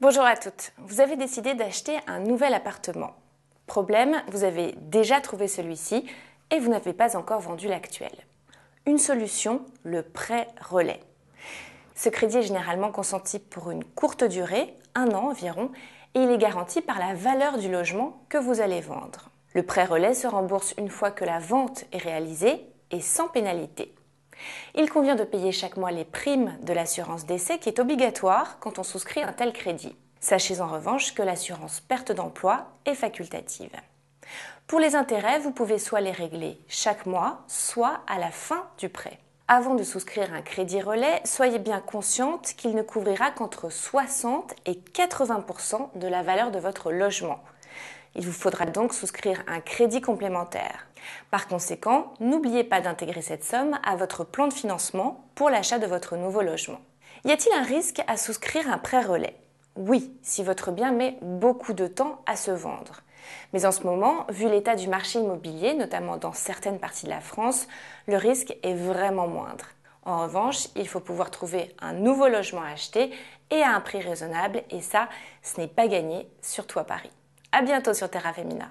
Bonjour à toutes. Vous avez décidé d'acheter un nouvel appartement. Problème, vous avez déjà trouvé celui-ci et vous n'avez pas encore vendu l'actuel. Une solution, le prêt relais. Ce crédit est généralement consenti pour une courte durée, un an environ, et il est garanti par la valeur du logement que vous allez vendre. Le prêt relais se rembourse une fois que la vente est réalisée et sans pénalité. Il convient de payer chaque mois les primes de l'assurance décès qui est obligatoire quand on souscrit un tel crédit. Sachez en revanche que l'assurance perte d'emploi est facultative. Pour les intérêts, vous pouvez soit les régler chaque mois, soit à la fin du prêt. Avant de souscrire un crédit relais, soyez bien consciente qu'il ne couvrira qu'entre 60 et 80 de la valeur de votre logement, il vous faudra donc souscrire un crédit complémentaire. Par conséquent, n'oubliez pas d'intégrer cette somme à votre plan de financement pour l'achat de votre nouveau logement. Y a-t-il un risque à souscrire un prêt relais Oui, si votre bien met beaucoup de temps à se vendre. Mais en ce moment, vu l'état du marché immobilier, notamment dans certaines parties de la France, le risque est vraiment moindre. En revanche, il faut pouvoir trouver un nouveau logement à acheter et à un prix raisonnable, et ça, ce n'est pas gagné, surtout à Paris. À bientôt sur Terra Femina.